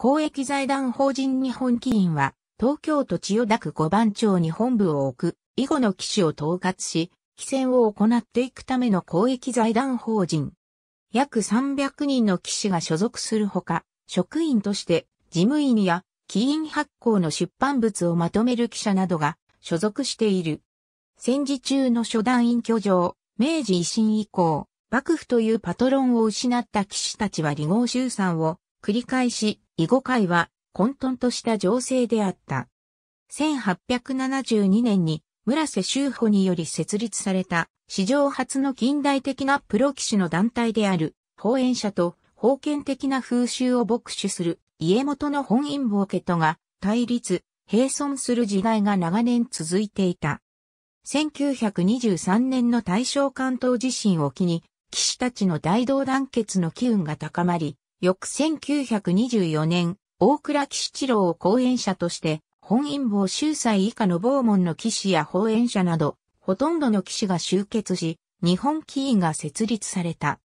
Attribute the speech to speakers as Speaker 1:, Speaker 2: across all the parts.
Speaker 1: 公益財団法人日本棋院は、東京都千代田区五番町に本部を置く、以後の騎手を統括し、棋戦を行っていくための公益財団法人。約300人の騎士が所属するほか、職員として事務員や起因発行の出版物をまとめる記者などが所属している。戦時中の初段隠居場、明治維新以降、幕府というパトロンを失った騎士たちは離合集散を繰り返し囲碁界は混沌とした情勢であった。1872年に村瀬修歩により設立された史上初の近代的なプロ騎士の団体である法演者と封建的な風習を牧主する家元の本因坊家とが対立、並存する時代が長年続いていた。1923年の大正関東地震を機に、騎士たちの大道団結の機運が高まり、翌1924年、大倉士一郎を講演者として、本因坊秀才以下の坊門の騎士や後演者など、ほとんどの騎士が集結し、日本騎員が設立された。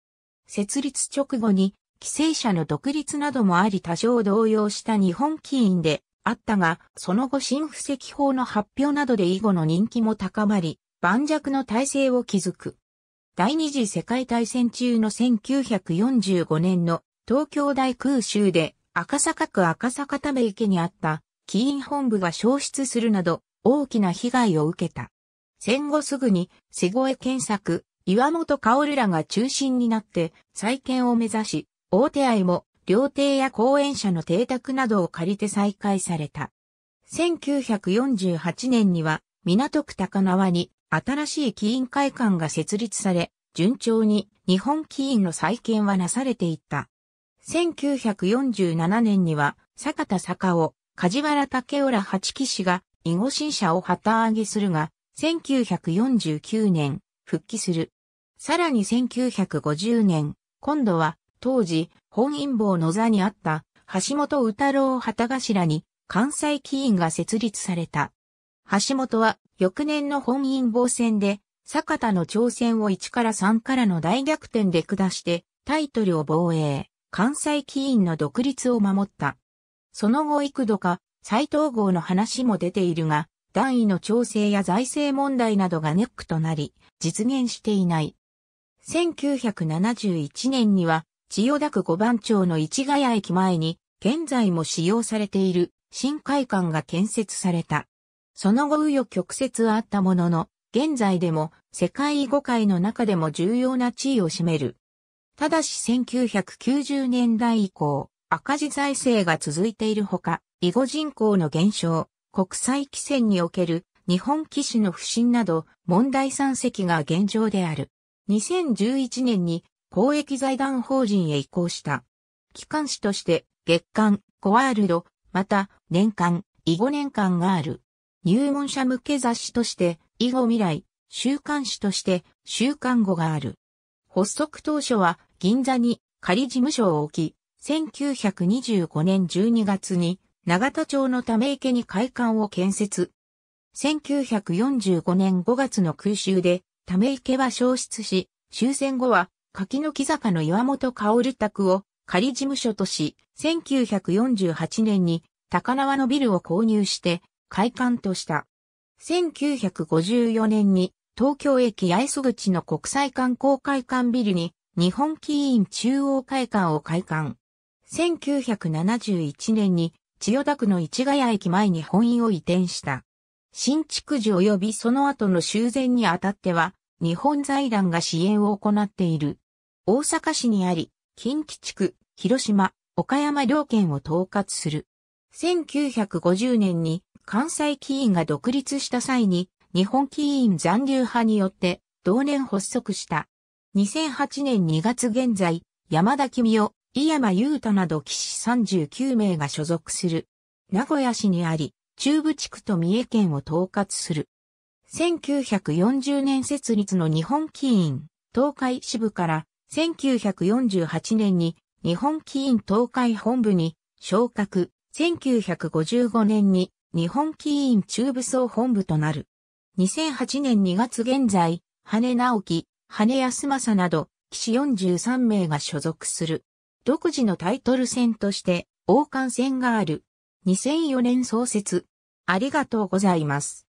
Speaker 1: 設立直後に、規制者の独立などもあり多少動揺した日本騎員であったが、その後新布石法の発表などで以後の人気も高まり、盤石の体制を築く。第二次世界大戦中の1945年の東京大空襲で赤坂区赤坂ため池にあった基因本部が消失するなど大きな被害を受けた。戦後すぐに瀬越検索、岩本薫らが中心になって再建を目指し、大手愛も料亭や公園者の邸宅などを借りて再開された。1948年には港区高輪に新しい基因会館が設立され、順調に日本基因の再建はなされていった。1947年には、坂田坂尾、梶原竹浦八騎士が、囲碁新社を旗揚げするが、1949年、復帰する。さらに1950年、今度は、当時、本因坊の座にあった、橋本宇太郎旗頭に、関西棋院が設立された。橋本は、翌年の本因坊戦で、坂田の挑戦を1から3からの大逆転で下して、タイトルを防衛。関西起因の独立を守った。その後幾度か、再統合の話も出ているが、段位の調整や財政問題などがネックとなり、実現していない。1971年には、千代田区五番町の市ヶ谷駅前に、現在も使用されている新会館が建設された。その後紆余曲折はあったものの、現在でも世界囲碁界の中でも重要な地位を占めるただし1990年代以降、赤字財政が続いているほか、囲碁人口の減少、国際規制における日本騎士の不振など問題山積が現状である。2011年に公益財団法人へ移行した。機関誌として月間、コワールド、また年間、囲碁年間がある。入門者向け雑誌として、囲碁未来、週刊誌として、週刊語がある。発足当初は銀座に仮事務所を置き、1925年12月に長田町のため池に会館を建設。1945年5月の空襲でため池は消失し、終戦後は柿の木坂の岩本薫宅を仮事務所とし、1948年に高輪のビルを購入して会館とした。1954年に東京駅八重洲口の国際観光会館ビルに、日本棋院中央会館を開館。1971年に、千代田区の市ヶ谷駅前に本院を移転した。新築時及びその後の修繕にあたっては、日本財団が支援を行っている。大阪市にあり、近畿地区、広島、岡山両県を統括する。1950年に関西棋院が独立した際に日本棋院残留派によって同年発足した。2008年2月現在、山田君夫、井山優太など騎士39名が所属する。名古屋市にあり、中部地区と三重県を統括する。1940年設立の日本棋院東海支部から1948年に日本棋院東海本部に昇格、1955年に日本棋院中部総本部となる。2008年2月現在、羽直樹、羽康政など、騎士43名が所属する。独自のタイトル戦として、王冠戦がある。2004年創設。ありがとうございます。